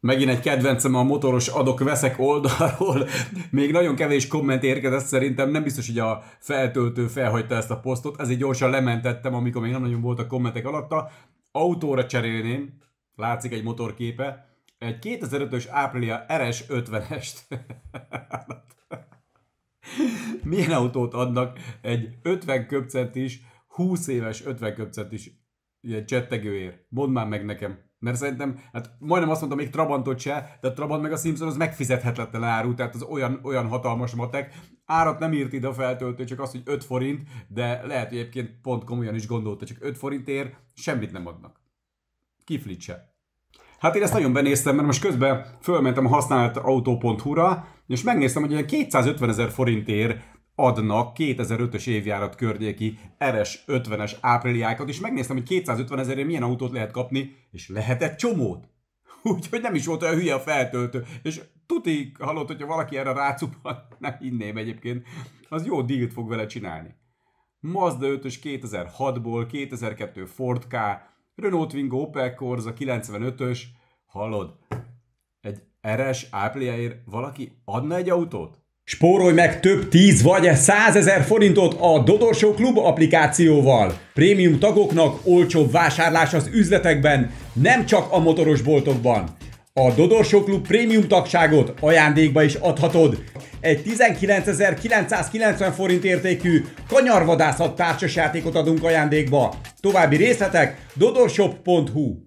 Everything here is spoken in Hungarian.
megint egy kedvencem a motoros adok-veszek oldalról, még nagyon kevés komment érkezett szerintem, nem biztos, hogy a feltöltő felhagyta ezt a posztot, ezért gyorsan lementettem, amikor még nem nagyon voltak kommentek alatta. Autóra cserélném, látszik egy motorképe, egy 2005-ös Aprilia RS50-est. Milyen autót adnak egy 50 köbcentis, 20 éves 50 köbcentis ilyen csettegőért? Mondd már meg nekem. Mert szerintem, hát majdnem azt mondtam, még Trabantot se, de a Trabant meg a Simpson az megfizethetetlen áru, tehát az olyan, olyan hatalmas matek. Árat nem írt ide a feltöltő, csak az, hogy 5 forint, de lehet, hogy egyébként pont komolyan is gondolta, csak 5 forintért semmit nem adnak. Kiflitse. Hát én ezt nagyon benéztem, mert most közben fölmentem a használt autó.hu-ra, és megnéztem, hogy ilyen 250 ezer forintért adnak 2005-ös évjárat környéki eres 50-es ápriliákat, és megnéztem, hogy 250 ezerért milyen autót lehet kapni, és lehetett csomót. Úgyhogy nem is volt olyan hülye a feltöltő, és tuti hallott, hogyha valaki erre rácupan, nem hinném egyébként, az jó dílt fog vele csinálni. Mazda 5-ös 2006-ból, 2002 Ford K, Renault Twingo Opel Corsa 95-ös, hallod, egy RS ápriáért valaki adna egy autót? Spórolj meg több tíz vagy százezer forintot a Dodorsó Klub applikációval. Prémium tagoknak olcsóbb vásárlás az üzletekben, nem csak a motoros boltokban. A Dodorsó Klub prémium tagságot ajándékba is adhatod. Egy 19.990 forint értékű kanyarvadászat társasjátékot adunk ajándékba. További részletek dodorshop.hu